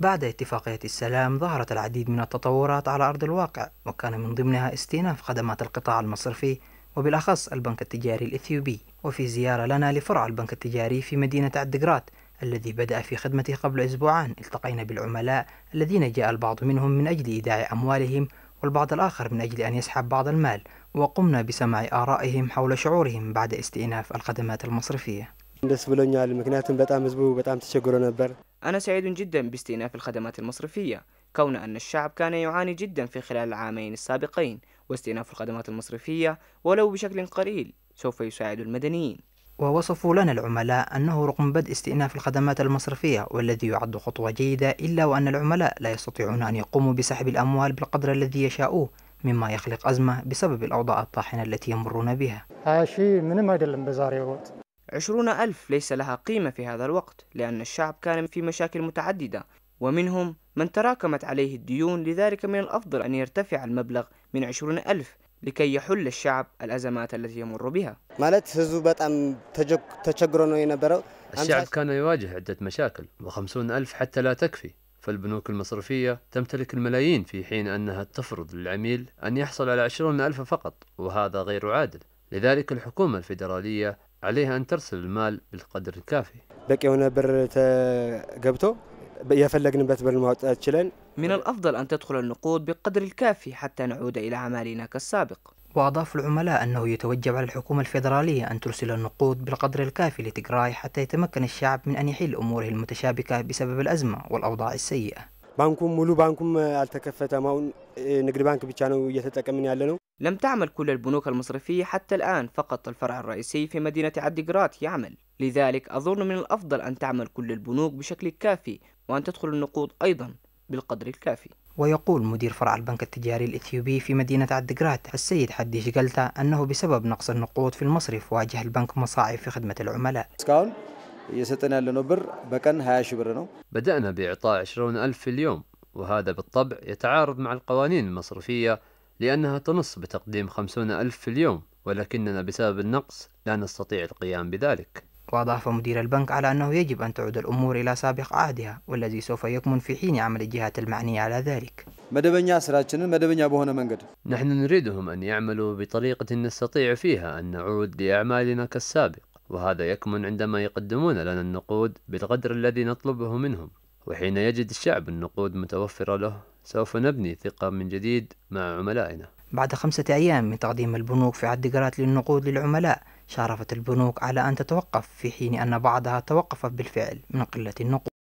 بعد اتفاقية السلام ظهرت العديد من التطورات على أرض الواقع وكان من ضمنها استئناف خدمات القطاع المصرفي وبالأخص البنك التجاري الإثيوبي وفي زيارة لنا لفرع البنك التجاري في مدينة عدقرات الذي بدأ في خدمته قبل أسبوعان التقينا بالعملاء الذين جاء البعض منهم من أجل إيداع أموالهم والبعض الآخر من أجل أن يسحب بعض المال وقمنا بسماع آرائهم حول شعورهم بعد استئناف الخدمات المصرفية أنا سعيد جدا باستئناف الخدمات المصرفية كون أن الشعب كان يعاني جدا في خلال العامين السابقين واستئناف الخدمات المصرفية ولو بشكل قليل سوف يساعد المدنيين ووصفوا لنا العملاء أنه رغم بدء استئناف الخدمات المصرفية والذي يعد خطوة جيدة إلا وأن العملاء لا يستطيعون أن يقوموا بسحب الأموال بالقدر الذي يشاؤوه مما يخلق أزمة بسبب الأوضاع الطاحنة التي يمرون بها هذا شيء من ما يدلم بزاري وقت عشرون ألف ليس لها قيمة في هذا الوقت لأن الشعب كان في مشاكل متعددة ومنهم من تراكمت عليه الديون لذلك من الأفضل أن يرتفع المبلغ من عشرون ألف لكي يحل الشعب الأزمات التي يمر بها مالت ينبرو الشعب كان يواجه عدة مشاكل وخمسون ألف حتى لا تكفي فالبنوك المصرفية تمتلك الملايين في حين أنها تفرض للعميل أن يحصل على عشرون ألف فقط وهذا غير عادل لذلك الحكومة الفيدرالية عليها أن ترسل المال بالقدر الكافي بقي هنا بر تقبته يفلقن بتبر من الأفضل أن تدخل النقود بالقدر الكافي حتى نعود إلى أعمالنا كالسابق وأضاف العملاء أنه يتوجب على الحكومة الفيدرالية أن ترسل النقود بالقدر الكافي لتجراي حتى يتمكن الشعب من أن يحل أموره المتشابكة بسبب الأزمة والأوضاع السيئة بانكم ملو بانكم آه، التكفتة ما ንግድ آه، بانك ብቻ يتتكمن يالنو لم تعمل كل البنوك المصرفية حتى الآن فقط الفرع الرئيسي في مدينة عدجرات يعمل لذلك أظن من الأفضل أن تعمل كل البنوك بشكل كافي وأن تدخل النقود أيضا بالقدر الكافي ويقول مدير فرع البنك التجاري الإثيوبي في مدينة عدجرات السيد حدي شقلتا أنه بسبب نقص النقود في المصرف واجه البنك مصاعب في خدمة العملاء بدأنا بإعطاء 20 ألف في اليوم وهذا بالطبع يتعارض مع القوانين المصرفية لأنها تنص بتقديم خمسون ألف في اليوم ولكننا بسبب النقص لا نستطيع القيام بذلك وأضاف مدير البنك على أنه يجب أن تعود الأمور إلى سابق عهدها والذي سوف يكمن في حين عمل الجهات المعنية على ذلك نحن نريدهم أن يعملوا بطريقة نستطيع فيها أن نعود لأعمالنا كالسابق وهذا يكمن عندما يقدمون لنا النقود بالقدر الذي نطلبه منهم وحين يجد الشعب النقود متوفرة له سوف نبني ثقة من جديد مع عملائنا بعد خمسة أيام من تقديم البنوك في عد قرات للنقود للعملاء شارفت البنوك على أن تتوقف في حين أن بعضها توقفت بالفعل من قلة النقود